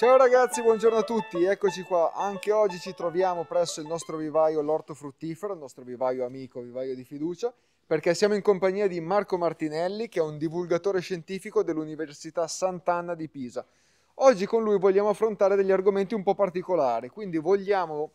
Ciao ragazzi, buongiorno a tutti, eccoci qua, anche oggi ci troviamo presso il nostro vivaio L'Orto Fruttifero, il nostro vivaio amico, vivaio di fiducia, perché siamo in compagnia di Marco Martinelli che è un divulgatore scientifico dell'Università Sant'Anna di Pisa. Oggi con lui vogliamo affrontare degli argomenti un po' particolari, quindi vogliamo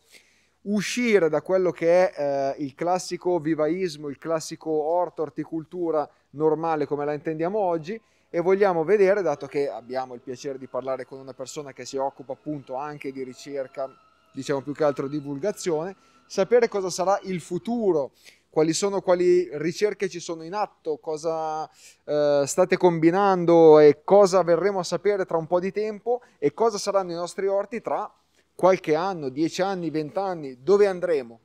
uscire da quello che è eh, il classico vivaismo, il classico orto, orticoltura normale come la intendiamo oggi, e vogliamo vedere, dato che abbiamo il piacere di parlare con una persona che si occupa appunto anche di ricerca, diciamo più che altro divulgazione, sapere cosa sarà il futuro quali, sono, quali ricerche ci sono in atto, cosa eh, state combinando e cosa verremo a sapere tra un po' di tempo e cosa saranno i nostri orti tra qualche anno, dieci anni, vent'anni, dove andremo.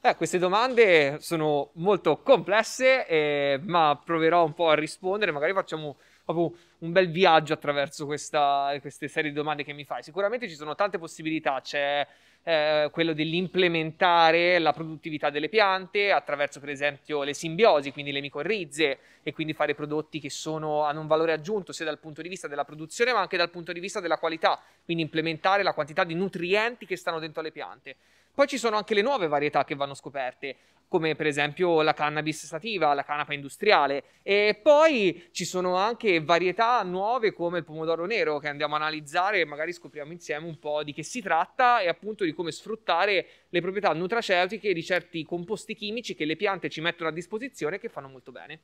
Eh, queste domande sono molto complesse, eh, ma proverò un po' a rispondere. Magari facciamo proprio un bel viaggio attraverso questa, queste serie di domande che mi fai. Sicuramente ci sono tante possibilità. C'è eh, quello dell'implementare la produttività delle piante attraverso, per esempio, le simbiosi, quindi le micorrize, e quindi fare prodotti che sono, hanno un valore aggiunto sia dal punto di vista della produzione, ma anche dal punto di vista della qualità. Quindi implementare la quantità di nutrienti che stanno dentro le piante. Poi ci sono anche le nuove varietà che vanno scoperte, come per esempio la cannabis sativa, la canapa industriale e poi ci sono anche varietà nuove come il pomodoro nero che andiamo a analizzare e magari scopriamo insieme un po' di che si tratta e appunto di come sfruttare le proprietà nutraceutiche di certi composti chimici che le piante ci mettono a disposizione e che fanno molto bene.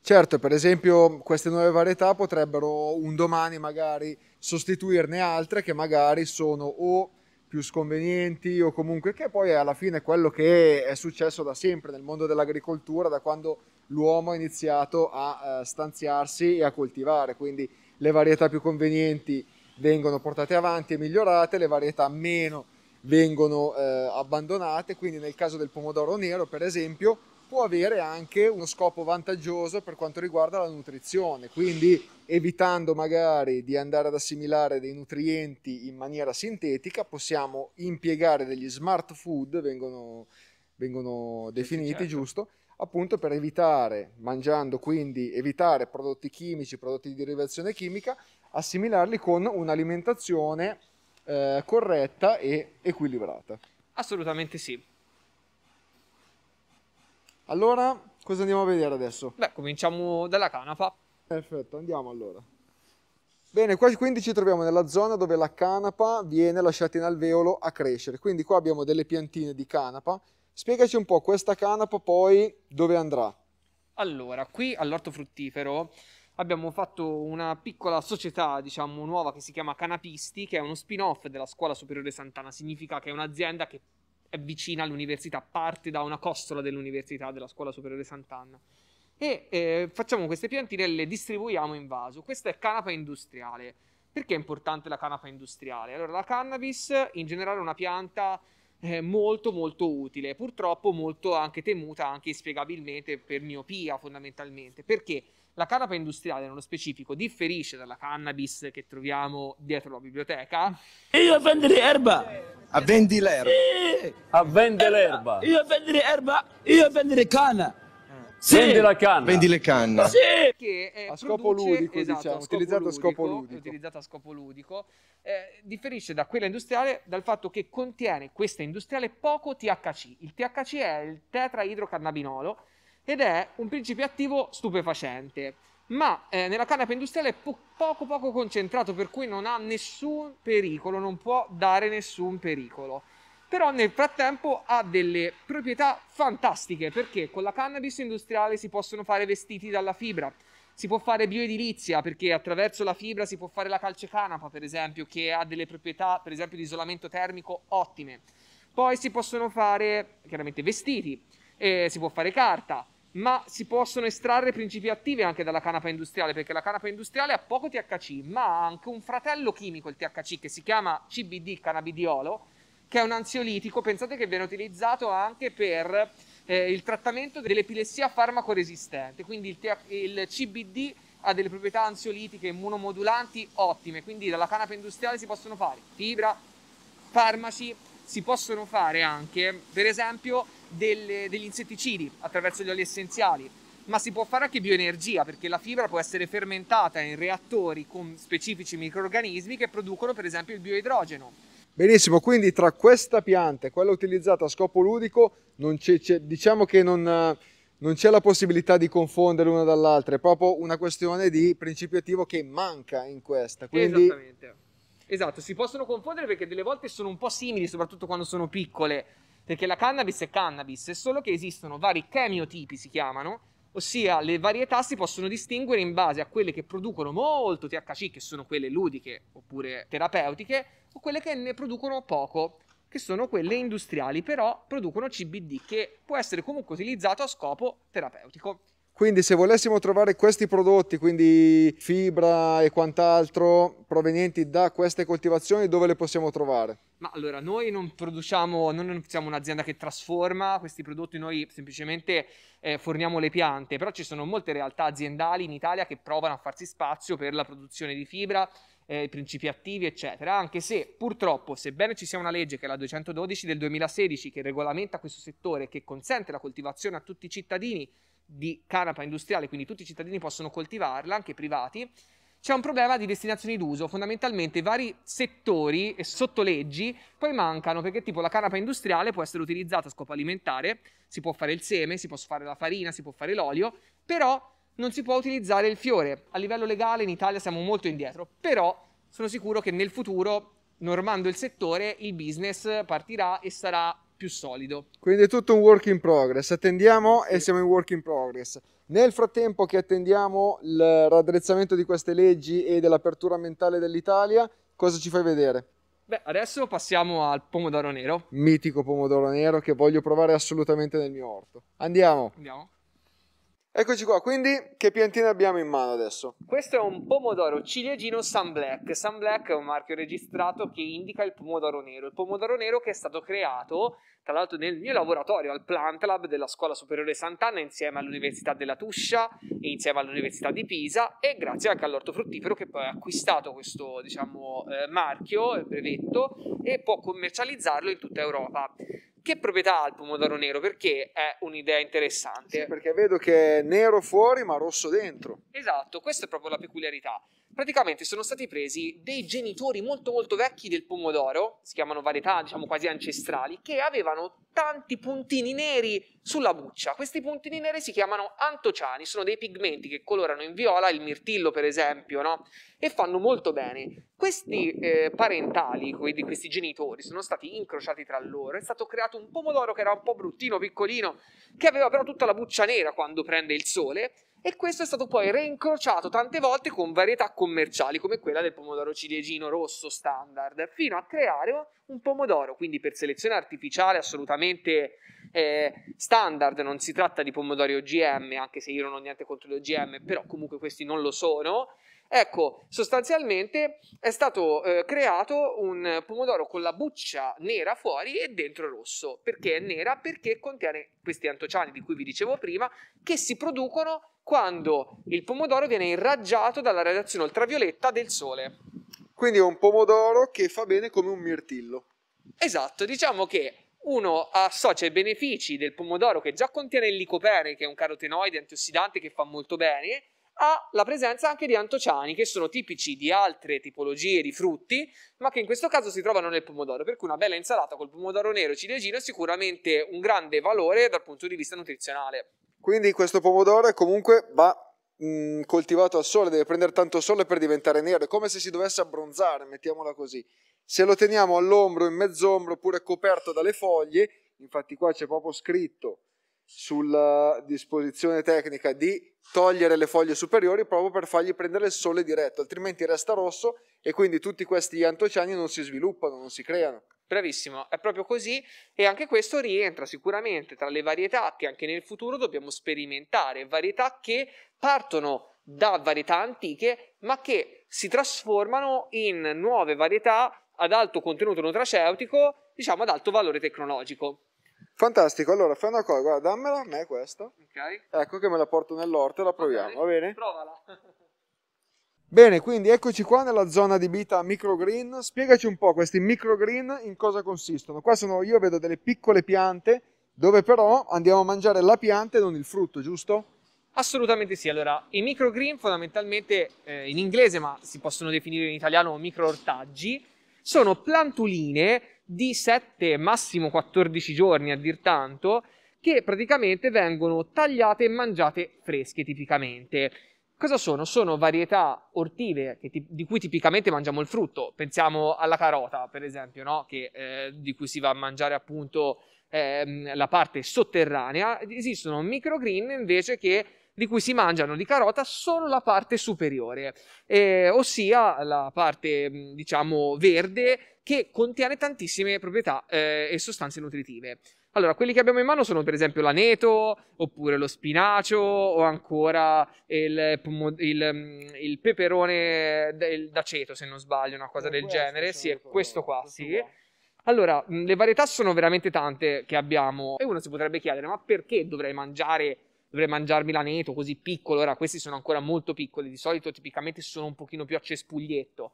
Certo, per esempio queste nuove varietà potrebbero un domani magari sostituirne altre che magari sono o più sconvenienti o comunque che poi alla fine quello che è successo da sempre nel mondo dell'agricoltura, da quando l'uomo ha iniziato a eh, stanziarsi e a coltivare, quindi le varietà più convenienti vengono portate avanti e migliorate, le varietà meno vengono eh, abbandonate, quindi nel caso del pomodoro nero per esempio può avere anche uno scopo vantaggioso per quanto riguarda la nutrizione, quindi evitando magari di andare ad assimilare dei nutrienti in maniera sintetica, possiamo impiegare degli smart food, vengono, vengono definiti, certo. giusto? Appunto per evitare, mangiando quindi, evitare prodotti chimici, prodotti di derivazione chimica, assimilarli con un'alimentazione eh, corretta e equilibrata. Assolutamente sì. Allora, cosa andiamo a vedere adesso? Beh, cominciamo dalla canapa. Perfetto, andiamo allora. Bene, qua quindi ci troviamo nella zona dove la canapa viene lasciata in alveolo a crescere. Quindi qua abbiamo delle piantine di canapa. Spiegaci un po' questa canapa poi dove andrà. Allora, qui all'orto fruttifero abbiamo fatto una piccola società, diciamo, nuova che si chiama Canapisti, che è uno spin-off della Scuola Superiore Sant'Anna. Significa che è un'azienda che è vicina all'università, parte da una costola dell'università, della scuola superiore Sant'Anna. E eh, facciamo queste piantine e le distribuiamo in vaso. Questa è canapa industriale. Perché è importante la canapa industriale? Allora, la cannabis in generale è una pianta eh, molto molto utile, purtroppo molto anche temuta, anche inspiegabilmente per miopia fondamentalmente. Perché? La canapa industriale, nello specifico, differisce dalla cannabis che troviamo dietro la biblioteca. Io a vendere erba! A vendi l'erba! A vendere l'erba! Io a vendere erba! Io a vendere canna! Sì. Vendi la canna. Vendi le canne. Sì. Che eh, esatto, diciamo, a scopo produce, ludico, esatto, diciamo, utilizzato a scopo ludico. Utilizzata a scopo ludico. Eh, differisce da quella industriale dal fatto che contiene questa industriale poco THC. Il THC è il tetraidrocannabinolo, ed è un principio attivo stupefacente, ma eh, nella canapa industriale è po- poco poco concentrato, per cui non ha nessun pericolo, non può dare nessun pericolo. Però nel frattempo ha delle proprietà fantastiche, perché con la cannabis industriale si possono fare vestiti dalla fibra, si può fare bioedilizia perché attraverso la fibra si può fare la calce canapa, per esempio, che ha delle proprietà, per esempio, di isolamento termico ottime. Poi si possono fare chiaramente vestiti, eh, si può fare carta, ma si possono estrarre principi attivi anche dalla canapa industriale, perché la canapa industriale ha poco THC, ma ha anche un fratello chimico, il THC, che si chiama CBD, cannabidiolo, che è un ansiolitico, pensate che viene utilizzato anche per eh, il trattamento dell'epilessia farmacoresistente, quindi il, th- il CBD ha delle proprietà ansiolitiche, immunomodulanti ottime, quindi dalla canapa industriale si possono fare fibra, farmaci, si possono fare anche, per esempio, delle, degli insetticidi attraverso gli oli essenziali, ma si può fare anche bioenergia perché la fibra può essere fermentata in reattori con specifici microrganismi che producono per esempio il bioidrogeno. Benissimo, quindi tra questa pianta e quella utilizzata a scopo ludico c è, c diciamo che non, non c'è la possibilità di confondere l'una dall'altra, è proprio una questione di principio attivo che manca in questa. Quindi... Esattamente. Esatto, si possono confondere perché delle volte sono un po' simili, soprattutto quando sono piccole, perché la cannabis è cannabis, è solo che esistono vari chemiotipi, si chiamano, ossia le varietà si possono distinguere in base a quelle che producono molto THC, che sono quelle ludiche oppure terapeutiche, o quelle che ne producono poco, che sono quelle industriali, però producono CBD, che può essere comunque utilizzato a scopo terapeutico. Quindi se volessimo trovare questi prodotti, quindi fibra e quant'altro, provenienti da queste coltivazioni, dove le possiamo trovare? Ma allora, noi non produciamo, noi non siamo un'azienda che trasforma questi prodotti, noi semplicemente eh, forniamo le piante, però ci sono molte realtà aziendali in Italia che provano a farsi spazio per la produzione di fibra, eh, principi attivi, eccetera, anche se purtroppo, sebbene ci sia una legge che è la 212 del 2016 che regolamenta questo settore e che consente la coltivazione a tutti i cittadini di canapa industriale, quindi tutti i cittadini possono coltivarla, anche privati, c'è un problema di destinazioni d'uso, fondamentalmente vari settori e sottoleggi poi mancano perché tipo la canapa industriale può essere utilizzata a scopo alimentare, si può fare il seme, si può fare la farina, si può fare l'olio, però non si può utilizzare il fiore. A livello legale in Italia siamo molto indietro, però sono sicuro che nel futuro, normando il settore, il business partirà e sarà più solido. Quindi è tutto un work in progress, attendiamo sì. e siamo in work in progress. Nel frattempo che attendiamo il raddrizzamento di queste leggi e dell'apertura mentale dell'Italia, cosa ci fai vedere? Beh, adesso passiamo al pomodoro nero. Mitico pomodoro nero che voglio provare assolutamente nel mio orto. Andiamo. Andiamo. Eccoci qua, quindi che piantine abbiamo in mano adesso? Questo è un pomodoro ciliegino Sun Black. Sun Black è un marchio registrato che indica il pomodoro nero. Il pomodoro nero che è stato creato, tra l'altro, nel mio laboratorio al Plant Lab della Scuola Superiore Sant'Anna insieme all'Università della Tuscia e insieme all'Università di Pisa e grazie anche all'ortofruttifero che poi ha acquistato questo, diciamo, eh, marchio, il brevetto e può commercializzarlo in tutta Europa. Che proprietà ha il pomodoro nero? Perché è un'idea interessante. Sì, perché vedo che è nero fuori ma rosso dentro. Esatto, questa è proprio la peculiarità praticamente sono stati presi dei genitori molto molto vecchi del pomodoro, si chiamano varietà diciamo quasi ancestrali, che avevano tanti puntini neri sulla buccia. Questi puntini neri si chiamano antociani, sono dei pigmenti che colorano in viola il mirtillo per esempio, no? E fanno molto bene. Questi eh, parentali, quindi questi genitori, sono stati incrociati tra loro, è stato creato un pomodoro che era un po' bruttino, piccolino, che aveva però tutta la buccia nera quando prende il sole, e questo è stato poi reincrociato tante volte con varietà commerciali come quella del pomodoro ciliegino rosso standard, fino a creare un pomodoro, quindi per selezione artificiale assolutamente eh, standard, non si tratta di pomodori OGM, anche se io non ho niente contro gli OGM, però comunque questi non lo sono, Ecco, sostanzialmente è stato eh, creato un pomodoro con la buccia nera fuori e dentro rosso. Perché è nera? Perché contiene questi antociani di cui vi dicevo prima, che si producono quando il pomodoro viene irraggiato dalla radiazione ultravioletta del sole. Quindi è un pomodoro che fa bene come un mirtillo. Esatto, diciamo che uno associa i benefici del pomodoro che già contiene il licopene, che è un carotenoide antiossidante che fa molto bene, ha la presenza anche di antociani, che sono tipici di altre tipologie di frutti, ma che in questo caso si trovano nel pomodoro. Per cui una bella insalata col pomodoro nero e ciliegino è sicuramente un grande valore dal punto di vista nutrizionale. Quindi questo pomodoro comunque va mh, mm, coltivato al sole, deve prendere tanto sole per diventare nero, è come se si dovesse abbronzare, mettiamola così. Se lo teniamo all'ombro, in mezzombra oppure coperto dalle foglie, infatti qua c'è proprio scritto sulla disposizione tecnica di togliere le foglie superiori proprio per fargli prendere il sole diretto, altrimenti resta rosso e quindi tutti questi antociani non si sviluppano, non si creano. Bravissimo, è proprio così e anche questo rientra sicuramente tra le varietà che anche nel futuro dobbiamo sperimentare, varietà che partono da varietà antiche ma che si trasformano in nuove varietà ad alto contenuto nutraceutico, diciamo ad alto valore tecnologico. Fantastico, allora fai una cosa, guarda, dammela a me questa. Ok. Ecco che me la porto nell'orto e la proviamo, okay. va bene? Provala. Bene, quindi eccoci qua nella zona di vita microgreen. Spiegaci un po' questi microgreen in cosa consistono. Qua sono, io vedo delle piccole piante dove però andiamo a mangiare la pianta e non il frutto, giusto? Assolutamente sì. Allora, i microgreen fondamentalmente eh, in inglese, ma si possono definire in italiano microortaggi, sono plantuline di 7, massimo 14 giorni a dir tanto, che praticamente vengono tagliate e mangiate fresche tipicamente. Cosa sono? Sono varietà ortive ti, di cui tipicamente mangiamo il frutto. Pensiamo alla carota, per esempio, no? che, eh, di cui si va a mangiare appunto ehm, la parte sotterranea. Esistono microgreen invece che di cui si mangiano di carota solo la parte superiore, eh, ossia la parte mm, diciamo verde che contiene tantissime proprietà eh, e sostanze nutritive. Allora, quelli che abbiamo in mano sono per esempio l'aneto, oppure lo spinacio, o ancora il, il, mm, il peperone d'aceto, se non sbaglio, una cosa eh, del genere. Sì, è questo qua, sì. Allora, mm, le varietà sono veramente tante che abbiamo e uno si potrebbe chiedere, ma perché dovrei mangiare dovrei mangiarmi l'aneto così piccolo, ora questi sono ancora molto piccoli, di solito tipicamente sono un pochino più a cespuglietto.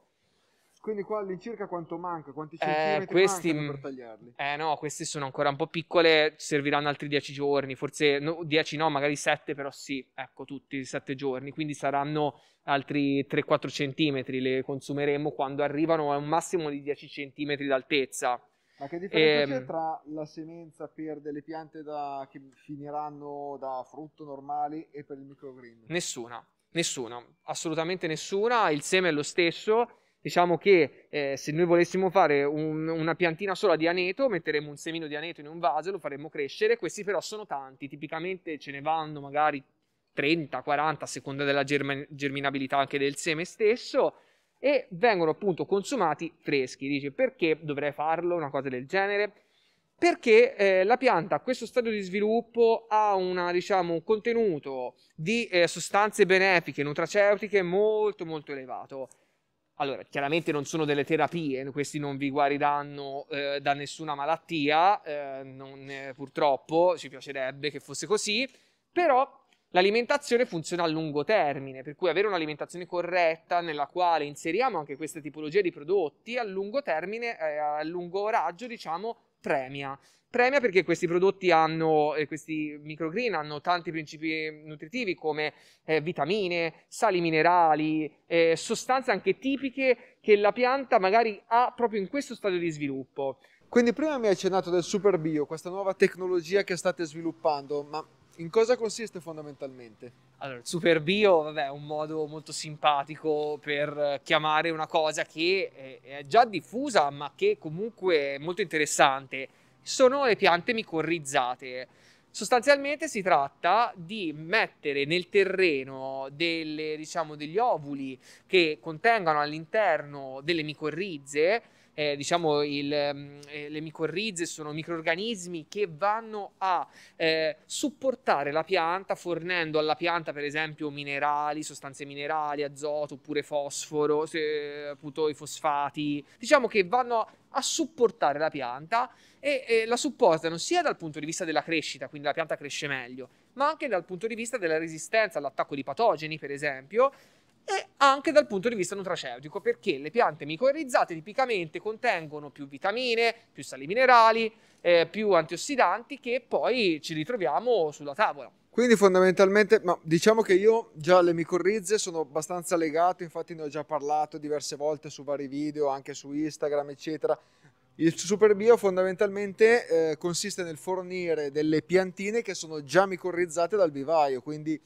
Quindi qua all'incirca quanto manca? Quanti eh, centimetri eh, questi, per tagliarli? Eh no, queste sono ancora un po' piccole, serviranno altri dieci giorni, forse 10 no, no, magari sette però sì, ecco tutti sette giorni, quindi saranno altri 3-4 centimetri, le consumeremo quando arrivano a un massimo di 10 centimetri d'altezza. Ma che differenza e, c'è ehm, tra la semenza per delle piante da, che finiranno da frutto normali e per il microgreen? Nessuna, nessuna, assolutamente nessuna, il seme è lo stesso, diciamo che eh, se noi volessimo fare un, una piantina sola di aneto, metteremmo un semino di aneto in un vaso, lo faremmo crescere, questi però sono tanti, tipicamente ce ne vanno magari 30, 40, a seconda della germ- germinabilità anche del seme stesso, e vengono appunto consumati freschi. Dice perché dovrei farlo, una cosa del genere? Perché eh, la pianta a questo stadio di sviluppo ha una, diciamo, un contenuto di eh, sostanze benefiche, nutraceutiche molto molto elevato. Allora, chiaramente non sono delle terapie, questi non vi guariranno eh, da nessuna malattia, eh, non, eh, purtroppo ci piacerebbe che fosse così, però L'alimentazione funziona a lungo termine, per cui avere un'alimentazione corretta nella quale inseriamo anche queste tipologie di prodotti a lungo termine, eh, a lungo raggio, diciamo, premia. Premia perché questi prodotti hanno, eh, questi microgreen hanno tanti principi nutritivi come eh, vitamine, sali minerali, eh, sostanze anche tipiche che la pianta magari ha proprio in questo stadio di sviluppo. Quindi prima mi hai accennato del Super Bio, questa nuova tecnologia che state sviluppando, ma in cosa consiste fondamentalmente? Allora, il super bio vabbè, è un modo molto simpatico per chiamare una cosa che è già diffusa ma che comunque è molto interessante. Sono le piante micorrizzate. Sostanzialmente si tratta di mettere nel terreno delle, diciamo, degli ovuli che contengano all'interno delle micorrize eh, diciamo il, ehm, eh, le micorrize sono microorganismi che vanno a eh, supportare la pianta fornendo alla pianta per esempio minerali, sostanze minerali, azoto oppure fosforo, se, appunto i fosfati, diciamo che vanno a a supportare la pianta e, e, la supportano sia dal punto di vista della crescita, quindi la pianta cresce meglio, ma anche dal punto di vista della resistenza all'attacco di patogeni, per esempio, e anche dal punto di vista nutraceutico, perché le piante micorrizzate tipicamente contengono più vitamine, più sali minerali, eh, più antiossidanti che poi ci ritroviamo sulla tavola. Quindi fondamentalmente, ma diciamo che io già alle micorrize sono abbastanza legate, infatti ne ho già parlato diverse volte su vari video, anche su Instagram, eccetera. Il Super Bio fondamentalmente eh, consiste nel fornire delle piantine che sono già micorrizzate dal vivaio, quindi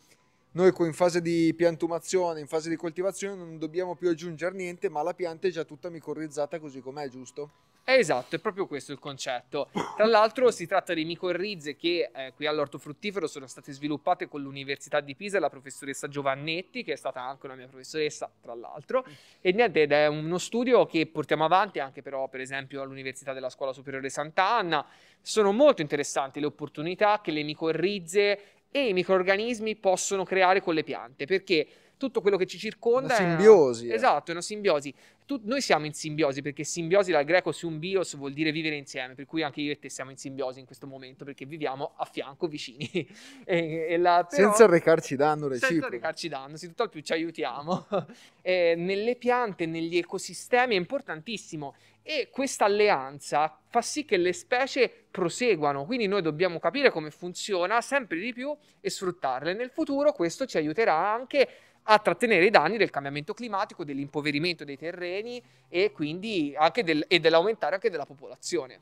noi in fase di piantumazione, in fase di coltivazione non dobbiamo più aggiungere niente, ma la pianta è già tutta micorrizzata così com'è, giusto? Esatto, è proprio questo il concetto. Tra l'altro si tratta di micorrize che eh, qui all'ortofruttifero sono state sviluppate con l'Università di Pisa e la professoressa Giovannetti, che è stata anche una mia professoressa, tra l'altro. E niente, ed è uno studio che portiamo avanti anche però, per esempio, all'Università della Scuola Superiore Sant'Anna. Sono molto interessanti le opportunità che le micorrize e i microorganismi possono creare con le piante, perché tutto quello che ci circonda una simbiosi, è una, eh. esatto, è una simbiosi. Tu, noi siamo in simbiosi perché simbiosi dal greco symbiosi vuol dire vivere insieme, per cui anche io e te siamo in simbiosi in questo momento perché viviamo a fianco vicini. e, e la, però, senza recarci danno reciproco. Senza recarci danno, sì, tutto al più ci aiutiamo. eh, nelle piante, negli ecosistemi è importantissimo e questa alleanza fa sì che le specie proseguano, quindi noi dobbiamo capire come funziona sempre di più e sfruttarle. Nel futuro questo ci aiuterà anche a trattenere i danni del cambiamento climatico, dell'impoverimento dei terreni e quindi anche del, e dell'aumentare anche della popolazione.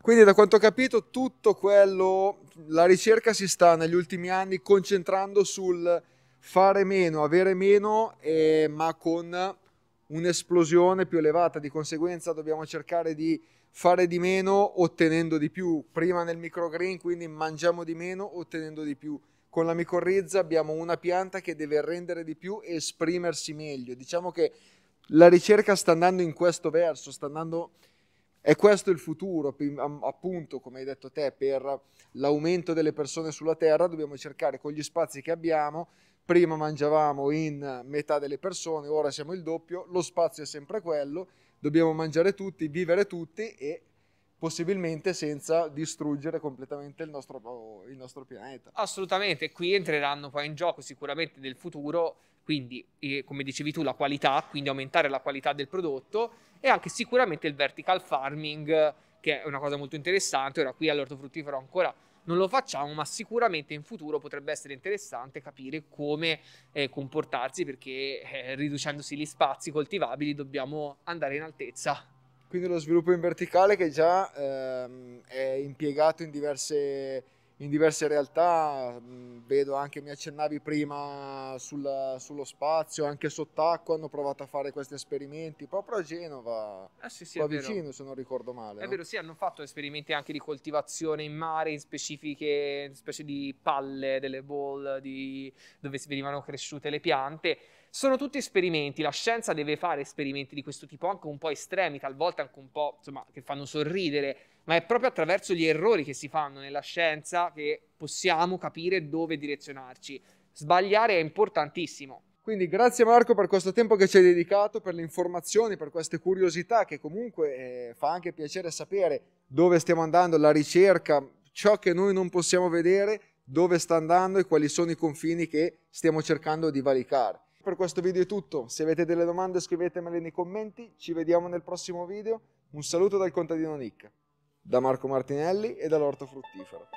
Quindi da quanto ho capito tutto quello, la ricerca si sta negli ultimi anni concentrando sul fare meno, avere meno, eh, ma con un'esplosione più elevata, di conseguenza dobbiamo cercare di fare di meno ottenendo di più, prima nel microgreen quindi mangiamo di meno ottenendo di più, con la micorrizza abbiamo una pianta che deve rendere di più e esprimersi meglio, diciamo che la ricerca sta andando in questo verso, sta andando... È questo il futuro, appunto, come hai detto te, per l'aumento delle persone sulla Terra dobbiamo cercare con gli spazi che abbiamo prima mangiavamo in metà delle persone, ora siamo il doppio, lo spazio è sempre quello, dobbiamo mangiare tutti, vivere tutti e possibilmente senza distruggere completamente il nostro, oh, il nostro pianeta. Assolutamente, qui entreranno poi in gioco sicuramente nel futuro, quindi come dicevi tu la qualità, quindi aumentare la qualità del prodotto e anche sicuramente il vertical farming che è una cosa molto interessante, ora qui all'ortofruttifero ancora non lo facciamo, ma sicuramente in futuro potrebbe essere interessante capire come eh, comportarsi perché eh, riducendosi gli spazi coltivabili dobbiamo andare in altezza. Quindi lo sviluppo in verticale che già ehm, è impiegato in diverse in diverse realtà, vedo anche, mi accennavi prima sul, sullo spazio, anche sott'acqua hanno provato a fare questi esperimenti, proprio a Genova, ah, sì, sì, qua vicino vero. se non ricordo male. È no? vero, sì, hanno fatto esperimenti anche di coltivazione in mare, in specifiche specie di palle, delle ball di, dove venivano cresciute le piante. Sono tutti esperimenti, la scienza deve fare esperimenti di questo tipo, anche un po' estremi, talvolta anche un po' insomma, che fanno sorridere ma è proprio attraverso gli errori che si fanno nella scienza che possiamo capire dove direzionarci. Sbagliare è importantissimo. Quindi grazie Marco per questo tempo che ci hai dedicato, per le informazioni, per queste curiosità che comunque eh, fa anche piacere sapere dove stiamo andando, la ricerca, ciò che noi non possiamo vedere, dove sta andando e quali sono i confini che stiamo cercando di valicare. Per questo video è tutto, se avete delle domande scrivetemele nei commenti, ci vediamo nel prossimo video, un saluto dal contadino Nick da Marco Martinelli e dall'Orto Fruttifero.